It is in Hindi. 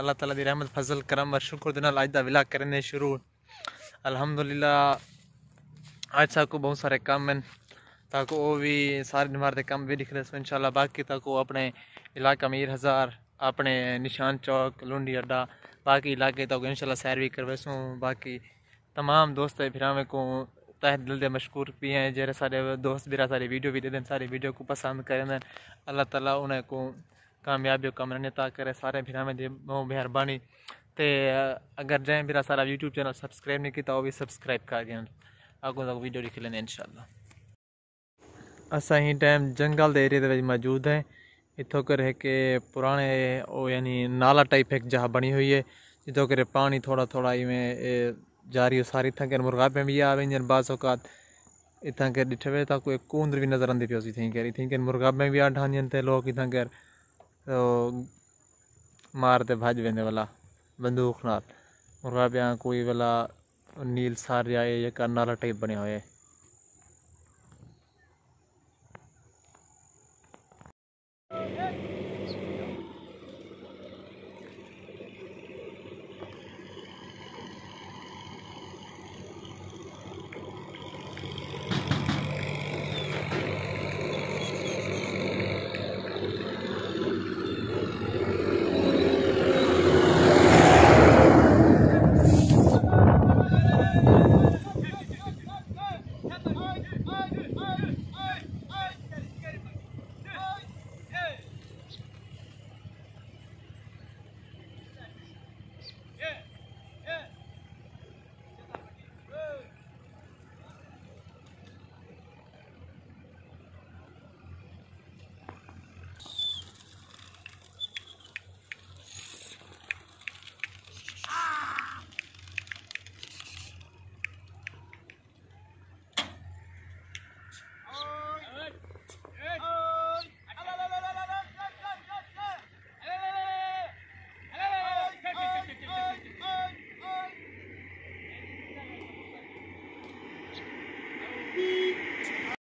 अल्लाह तला दी रहमत फजल करम और शुक्र दिन अज का विला करने शुरू अलहमदुल्ला अज तक बहुत सारे काम हैं ताको वो भी सारे निमार के कम भी दिख रहे इन शाला बाकी ताको अपने इलाका मीर हज़ार अपने निशान चौक लूडी अड्डा बाकी इलाके तक इन शाला सैर भी सूँ बाकी तमाम दोस्त फिरावे को तह दिल के मशकूर भी हैं जो सारे दोस्त बिरा सारी वीडियो भी दे दें सारी वीडियो को पसंद करें अल्लाह तला उन्हें को कामयाबी कम रहने सारे भ्रावें बहुत मेहरबानी ते अगर जैं मेरा सारा यूट्यूब चैनल सब्सक्राइब नहीं किया तो भी सब्सक्राइब कर दें अगों तक वीडियो दिखी लेने इनशाला असा ही टाइम जंगल के एरिए मौजूद है इतों कर एक पुराने यानी नाला टाइप एक जहाँ बनी हुई है जितों कर पानी थोड़ा थोड़ा इवें जा रही सारी इतना कर मुर्गा पे भी आ रही बाद औकात इतना कर डिठे तो कोई कूंद भी नजर आती पी थी कर इतनी कर मुर्गा पे भी आ ढांजन लोग इतना कर ਮਾਰ ਤੇ ਭੱਜ ਵੇਂਦੇ ਵਾਲਾ ਬੰਦੂਕ ਨਾਲ ਮੁਰਗਾ ਪਿਆ ਕੋਈ ਵਾਲਾ ਨੀਲ ਸਾਰ ਜਾਏ ਜਾਂ ਕੰਨ ਵਾਲਾ ਟਾਈਪ ਬਣਿਆ ਹੋਇਆ